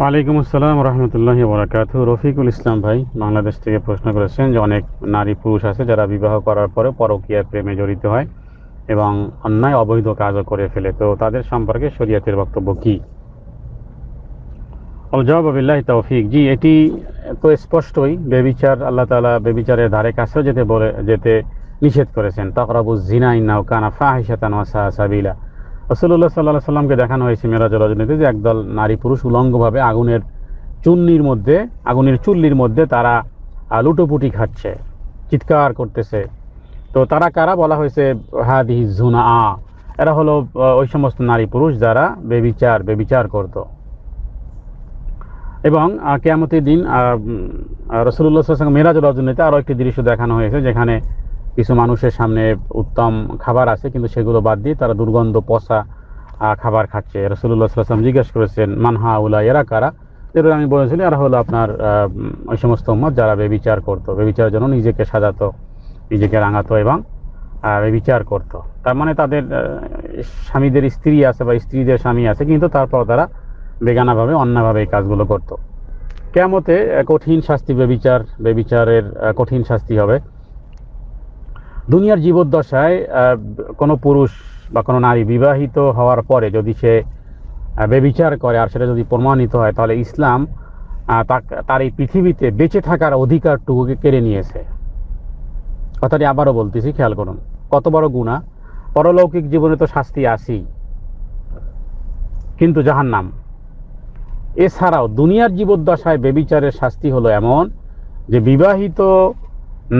ওয়ালাইকুম আসসালাম রহমতুল্লাহ বরাকাত রফিকুল ইসলাম ভাই বাংলাদেশ থেকে প্রশ্ন করেছেন যে অনেক নারী পুরুষ আছে যারা বিবাহ করার পরে পরকীয়ার প্রেমে জড়িত হয় এবং অন্যায় অবৈধ কাজও করে ফেলে তো তাদের সম্পর্কে শরীয়তের বক্তব্য কী অলজবাবিল্লাহ তৌফিক জি এটি তো স্পষ্টই বেবিচার আল্লাহ তালা বেবিচারের ধারে কাছেও যেতে বলে যেতে নিষেধ করেছেন তকরাবু জিনাই নাও কানা ফাহিসাতান সাবিলা রসুল্লাহ সাল্লাহ সাল্লামকে দেখানো হয়েছে মেরাজ রজনীতে যে একদল নারী পুরুষ উলঙ্গভাবে আগুনের চুন্নির মধ্যে আগুনের চুল্লির মধ্যে তারা লুটোপুটি খাচ্ছে চিৎকার করতেছে তো তারা কারা বলা হয়েছে হাদি জুনা আ এরা হলো ওই সমস্ত নারী পুরুষ যারা বেবিচার বেবিচার করত এবং কেয়ামতের দিন রসুল্লাহ মেরাজ রজনীতে আরও একটি দৃশ্য দেখানো হয়েছে যেখানে কিছু মানুষের সামনে উত্তম খাবার আছে কিন্তু সেগুলো বাদ দিয়ে তারা দুর্গন্ধ পচা খাবার খাচ্ছে রসুল্লাহ সাল্লাম জিজ্ঞেস করেছেন মানহা উলা এরা কারা যেটা আমি বলেছিলাম এরা হলো আপনার ওই সমস্ত মত যারা বেবিচার করতো বেবিচারের জন্য নিজেকে সাজাতো নিজেকে রাঙাতো এবং বিচার করত। তার মানে তাদের স্বামীদের স্ত্রী আছে বা স্ত্রীদের স্বামী আছে কিন্তু তারপর তারা বেগানাভাবে অন্যভাবে এই কাজগুলো করত। কেমতে কঠিন শাস্তি বেবিচার বেবিচারের কঠিন শাস্তি হবে দুনিয়ার জীবদ্দশায় কোনো পুরুষ বা কোনো নারী বিবাহিত হওয়ার পরে যদি সে বেবিচার করে আর সেটা যদি প্রমাণিত হয় তাহলে ইসলাম তার এই পৃথিবীতে বেঁচে থাকার অধিকারটুকুকে কেড়ে নিয়েছে কথাটি আবারও বলতেছি খেয়াল করুন কত বড় গুণা পরলৌকিক জীবনে তো শাস্তি আসি কিন্তু যাহার নাম এছাড়াও দুনিয়ার জীবদ্দশায় বেবিচারের শাস্তি হলো এমন যে বিবাহিত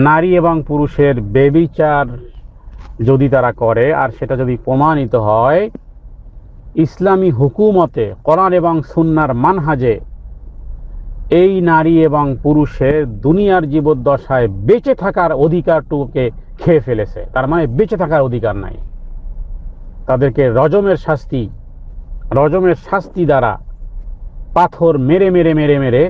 নারী এবং পুরুষের বেবিচার যদি তারা করে আর সেটা যদি প্রমাণিত হয় ইসলামী হুকুমতে করার এবং সুন্নার মানহাজে এই নারী এবং পুরুষের দুনিয়ার জীবদ্দশায় বেঁচে থাকার অধিকারটুকে খেয়ে ফেলেছে তার মানে বেঁচে থাকার অধিকার নাই তাদেরকে রজমের শাস্তি রজমের শাস্তি দ্বারা পাথর মেরে মেরে মেরে মেরে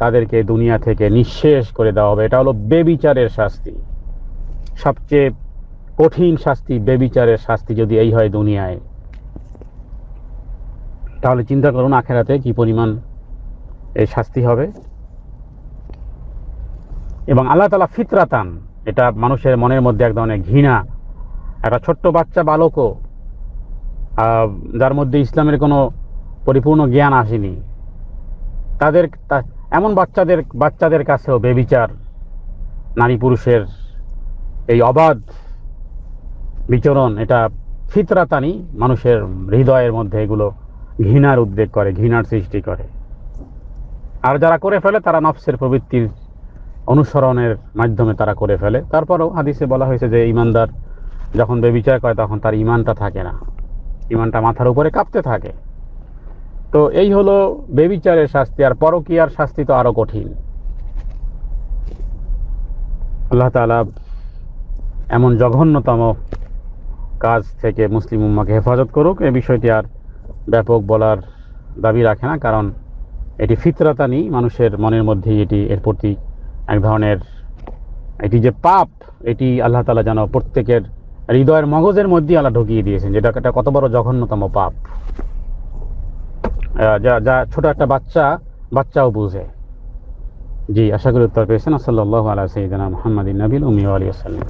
তাদেরকে দুনিয়া থেকে নিঃশেষ করে দেওয়া হবে এটা হলো বেবিচারের শাস্তি সবচেয়ে কঠিন শাস্তি বেবিচারের শাস্তি যদি এই হয় দুনিয়ায় তাহলে চিন্তা করুন আখেরাতে কি পরিমাণ এই শাস্তি হবে এবং আল্লাহ তালা ফিতরাতান এটা মানুষের মনের মধ্যে এক ধরনের ঘৃণা একটা ছোট্ট বাচ্চা বালকও যার মধ্যে ইসলামের কোনো পরিপূর্ণ জ্ঞান আসেনি তাদের এমন বাচ্চাদের বাচ্চাদের কাছেও বেবিচার নারী পুরুষের এই অবাধ বিচরণ এটা ফিতরাতানি মানুষের হৃদয়ের মধ্যে এগুলো ঘৃণার উদ্বেগ করে ঘৃণার সৃষ্টি করে আর যারা করে ফেলে তারা নফসের প্রবৃত্তির অনুসরণের মাধ্যমে তারা করে ফেলে তারপরেও হাদিসে বলা হয়েছে যে ইমানদার যখন বেবিচার করে তখন তার ইমানটা থাকে না ইমানটা মাথার উপরে কাঁপতে থাকে তো এই হলো বেবিচারের শাস্তি আর পরকিয়ার শাস্তি তো আরো কঠিন আল্লাহ তালা এমন জঘন্যতম কাজ থেকে মুসলিম উম্মাকে হেফাজত করুক এ বিষয়টি আর ব্যাপক বলার দাবি রাখে না কারণ এটি ফিতরাতানি মানুষের মনের মধ্যেই এটি এর প্রতি এক ধরনের এটি যে পাপ এটি আল্লাহ তালা যেন প্রত্যেকের হৃদয়ের মগজের মধ্যেই আল্লাহ ঢুকিয়ে দিয়েছেন যেটা একটা কত বড় জঘন্যতম পাপ যা যা ছোট একটা বাচ্চা বাচ্চাও বুঝে জি আশা করি উত্তর পেয়েছেন আসসাল্লাহ আলা সঈদানা মোহাম্মদ নবীল উমিওয়ালি আলী আসসালাম